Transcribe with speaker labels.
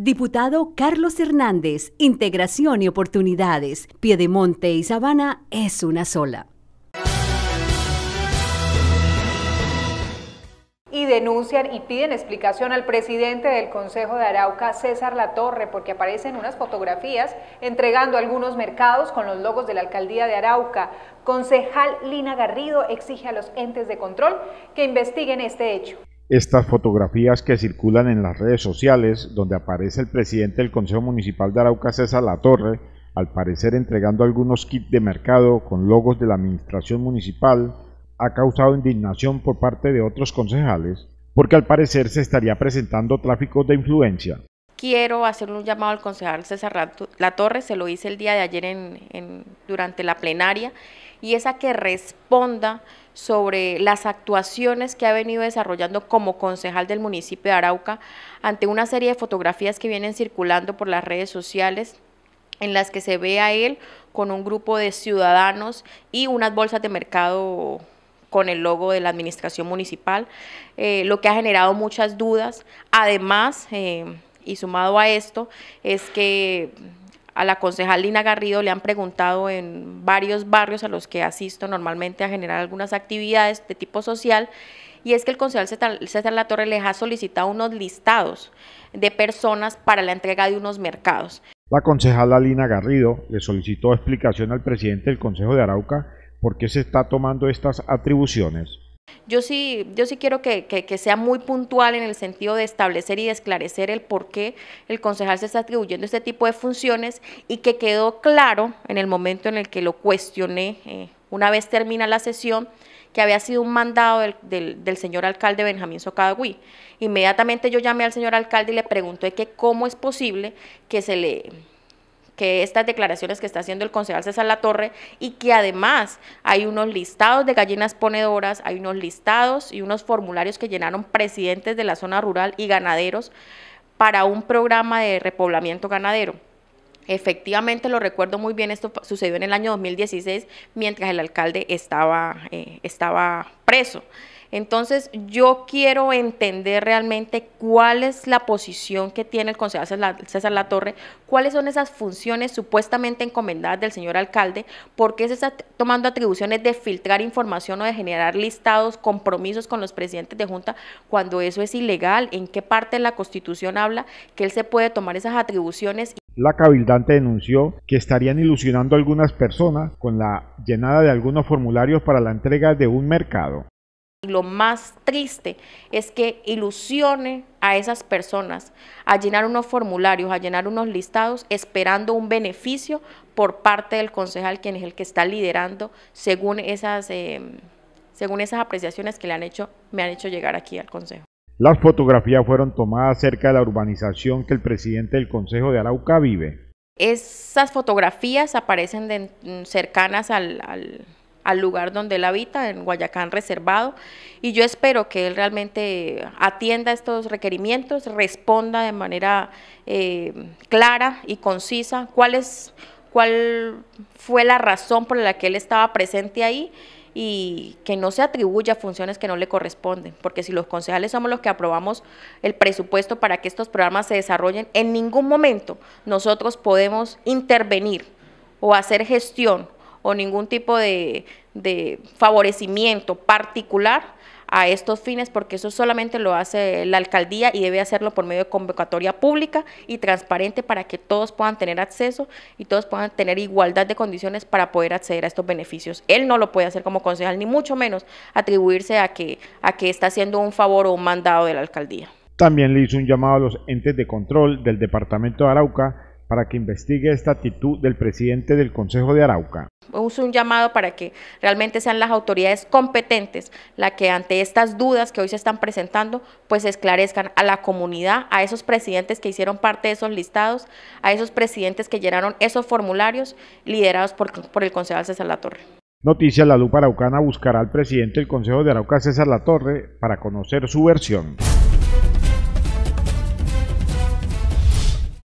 Speaker 1: Diputado Carlos Hernández, Integración y Oportunidades, Piedemonte y Sabana es una sola. y denuncian y piden explicación al presidente del Consejo de Arauca, César Latorre, porque aparecen unas fotografías entregando algunos mercados con los logos de la alcaldía de Arauca. Concejal Lina Garrido exige a los entes de control que investiguen este hecho.
Speaker 2: Estas fotografías que circulan en las redes sociales, donde aparece el presidente del Consejo Municipal de Arauca, César Torre, al parecer entregando algunos kits de mercado con logos de la administración municipal, ha causado indignación por parte de otros concejales, porque al parecer se estaría presentando tráfico de influencia.
Speaker 1: Quiero hacer un llamado al concejal César Latorre, se lo hice el día de ayer durante la plenaria, y es a que responda sobre las actuaciones que ha venido desarrollando como concejal del municipio de Arauca ante una serie de fotografías que vienen circulando por las redes sociales en las que se ve a él con un grupo de ciudadanos y unas bolsas de mercado con el logo de la administración municipal, eh, lo que ha generado muchas dudas. Además, eh, y sumado a esto, es que a la concejal Lina Garrido le han preguntado en varios barrios a los que asisto normalmente a generar algunas actividades de tipo social y es que el concejal César La Torre les ha solicitado unos listados de personas para la entrega de unos mercados.
Speaker 2: La concejal Lina Garrido le solicitó explicación al presidente del Consejo de Arauca por qué se está tomando estas atribuciones
Speaker 1: yo sí, yo sí quiero que, sea muy puntual en el sentido de establecer y de esclarecer el por qué el concejal se está atribuyendo este tipo de funciones y que quedó claro en el momento en el que lo cuestioné, eh, una vez termina la sesión, que había sido un mandado del, del, señor alcalde Benjamín Socadagüí. Inmediatamente yo llamé al señor alcalde y le pregunté que cómo es posible que se le que estas declaraciones que está haciendo el concejal César La Torre y que además hay unos listados de gallinas ponedoras, hay unos listados y unos formularios que llenaron presidentes de la zona rural y ganaderos para un programa de repoblamiento ganadero. Efectivamente, lo recuerdo muy bien, esto sucedió en el año 2016, mientras el alcalde estaba, eh, estaba preso. Entonces, yo quiero entender realmente cuál es la posición que tiene el concejal César Torre, cuáles son esas funciones supuestamente encomendadas del señor alcalde, por qué se está tomando atribuciones de filtrar información o de generar listados, compromisos con los presidentes de junta, cuando eso es ilegal, en qué parte de la Constitución habla que él se puede tomar esas atribuciones.
Speaker 2: La cabildante denunció que estarían ilusionando a algunas personas con la llenada de algunos formularios para la entrega de un mercado.
Speaker 1: Lo más triste es que ilusione a esas personas a llenar unos formularios, a llenar unos listados, esperando un beneficio por parte del concejal, quien es el que está liderando, según esas, eh, según esas apreciaciones que le han hecho, me han hecho llegar aquí al consejo.
Speaker 2: Las fotografías fueron tomadas cerca de la urbanización que el presidente del Consejo de Arauca vive.
Speaker 1: Esas fotografías aparecen cercanas al, lugar donde él habita, en Guayacán Reservado, y yo espero que él realmente atienda estos requerimientos, responda de manera eh, clara y concisa cuál, es, cuál fue la razón por la que él estaba presente ahí y que no se atribuya funciones que no le corresponden, porque si los concejales somos los que aprobamos el presupuesto para que estos programas se desarrollen, en ningún momento nosotros podemos intervenir o hacer gestión o ningún tipo de, de favorecimiento particular a estos fines porque eso solamente lo hace la alcaldía y debe hacerlo por medio de convocatoria pública y transparente para que todos puedan tener acceso y todos puedan tener igualdad de condiciones para poder acceder a estos beneficios. Él no lo puede hacer como concejal, ni mucho menos atribuirse a que, a que está haciendo un favor o un mandado de la alcaldía.
Speaker 2: También le hizo un llamado a los entes de control del departamento de Arauca para que investigue esta actitud del presidente del Consejo de Arauca.
Speaker 1: uso un llamado para que realmente sean las autoridades competentes las que ante estas dudas que hoy se están presentando, pues esclarezcan a la comunidad, a esos presidentes que hicieron parte de esos listados, a esos presidentes que llenaron esos formularios liderados por, por el concejal César Latorre.
Speaker 2: Noticias La Lupa Araucana buscará al presidente del Consejo de Arauca, César Latorre, para conocer su versión.